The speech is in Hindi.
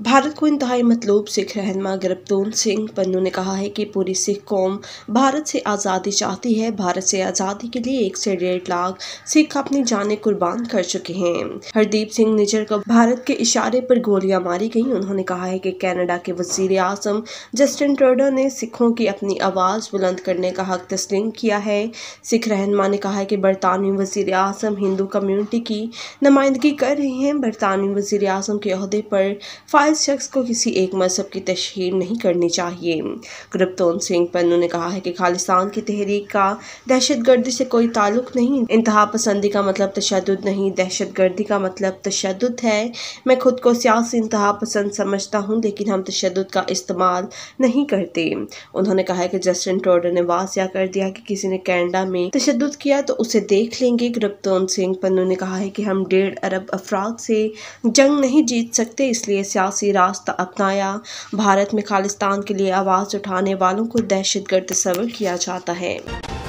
भारत को इंतहाई मतलूब सिख रहनमा गिरफ्तून सिंह पन्नू ने कहा है कि पूरी सिख कौम भारत से आज़ादी चाहती है भारत से आज़ादी के लिए एक से डेढ़ लाख सिख अपनी जानें कुर्बान कर चुके हैं हरदीप सिंह निजर को भारत के इशारे पर गोलियां मारी गई उन्होंने कहा है कि कनाडा के वजीर आजम जस्टिन ट्रोडो ने सिखों की अपनी आवाज़ बुलंद करने का हक तस्लीम किया है सिख रहनमा ने कहा है कि बरतानवी वजीर अजम हिंदू कम्यूनिटी की नुमाइंदगी कर रहे हैं बरतानवी वजीर अजम के अहदे पर फाइल शख्स को किसी एक मजहब की तशहर नहीं करनी चाहिए गुरबतोन सिंह पन्नू ने कहा है कि खालिस्तान की तहरीक का दहशत गर्दी से कोई ताल्लुक नहीं इंतहा पसंदी का मतलब तशद नहीं दहशत गर्दी का मतलब तशद है मैं खुद को सियासी इंतहा पसंद समझता हूँ लेकिन हम तशद का इस्तेमाल नहीं करते उन्होंने कहा कि जस्टिन टोडो ने वाजिया कर दिया कि किसी ने कैनेडा में तशद किया तो उसे देख लेंगे गुरबतोन सिंह पन्नू ने कहा है कि हम डेढ़ अरब अफराद से जंग नहीं जीत सकते इसलिए सियासी रास्ता अपनाया भारत में खालिस्तान के लिए आवाज़ उठाने वालों को दहशतगर्द तस्वर किया जाता है